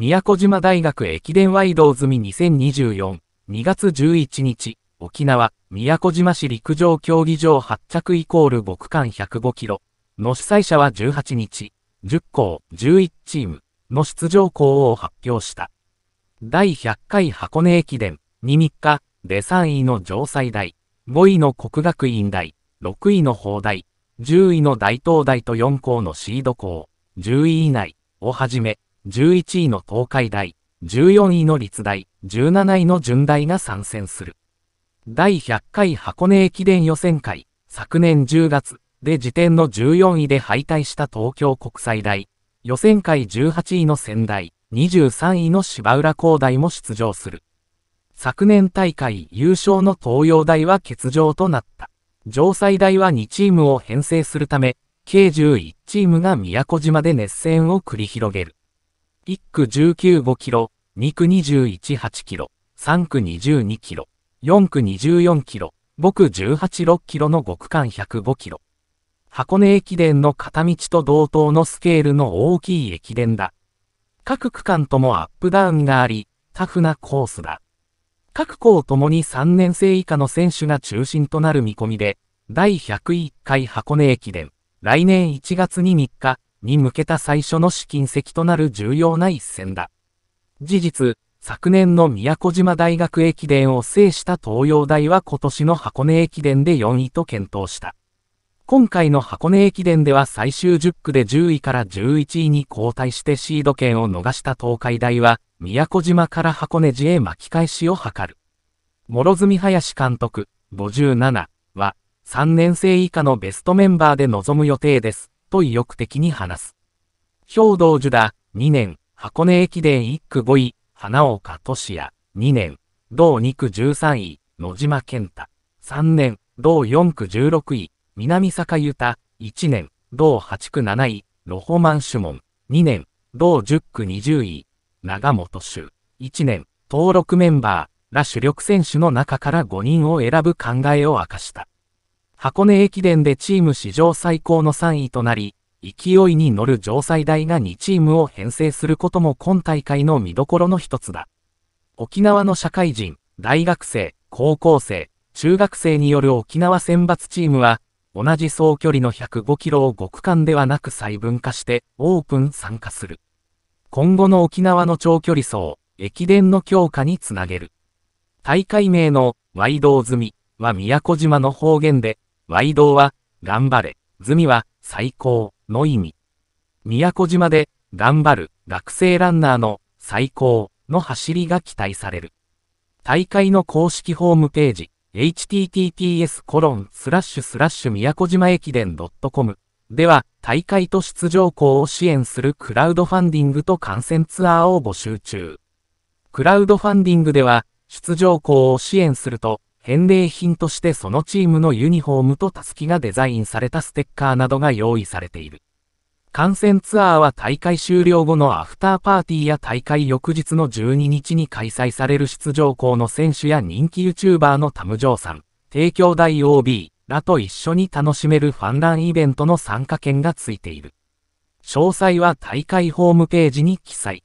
宮古島大学駅伝ワイド済み2024、2月11日、沖縄、宮古島市陸上競技場発着イコール極間105キロの主催者は18日、10校11チームの出場校を発表した。第100回箱根駅伝2 3日で3位の城西大、5位の国学院大、6位の法大、10位の大東大と4校のシード校、10位以内をはじめ、11位の東海大、14位の立大、17位の順大が参戦する。第100回箱根駅伝予選会、昨年10月で時点の14位で敗退した東京国際大、予選会18位の仙台、23位の芝浦工大も出場する。昨年大会優勝の東洋大は欠場となった。城西大は2チームを編成するため、計11チームが宮古島で熱戦を繰り広げる。1区19.5キロ、2区21.8キロ、3区22キロ、4区24キロ、5区18.6キロの5区間105キロ。箱根駅伝の片道と同等のスケールの大きい駅伝だ。各区間ともアップダウンがあり、タフなコースだ。各校ともに3年生以下の選手が中心となる見込みで、第101回箱根駅伝、来年1月に3日、に向けた最初の試金石となる重要な一戦だ。事実、昨年の宮古島大学駅伝を制した東洋大は今年の箱根駅伝で4位と検討した。今回の箱根駅伝では最終10区で10位から11位に後退してシード権を逃した東海大は、宮古島から箱根寺へ巻き返しを図る。諸角林監督、57は、3年生以下のベストメンバーで臨む予定です。と意欲的に話す。兵道樹だ、2年、箱根駅伝1区5位、花岡俊也、2年、同2区13位、野島健太、3年、同4区16位、南坂優太、1年、同8区7位、ロホマンシュモン、2年、同10区20位、長本修、1年、登録メンバーら主力選手の中から5人を選ぶ考えを明かした。箱根駅伝でチーム史上最高の3位となり、勢いに乗る城西大が2チームを編成することも今大会の見どころの一つだ。沖縄の社会人、大学生、高校生、中学生による沖縄選抜チームは、同じ総距離の105キロを極間ではなく細分化してオープン参加する。今後の沖縄の長距離走、駅伝の強化につなげる。大会名のワイドオズミは宮古島の方言で、ワイドは、頑張れ、ズミは、最高、の意味。宮古島で、頑張る、学生ランナーの、最高、の走りが期待される。大会の公式ホームページ、https コロンスラッシュスラッシュ宮古島駅伝 .com では、大会と出場校を支援するクラウドファンディングと観戦ツアーを募集中。クラウドファンディングでは、出場校を支援すると、返礼品としてそのチームのユニフォームとタスキがデザインされたステッカーなどが用意されている。観戦ツアーは大会終了後のアフターパーティーや大会翌日の12日に開催される出場校の選手や人気 YouTuber のタムジョーさん、帝京大 OB らと一緒に楽しめるファンランイベントの参加券がついている。詳細は大会ホームページに記載。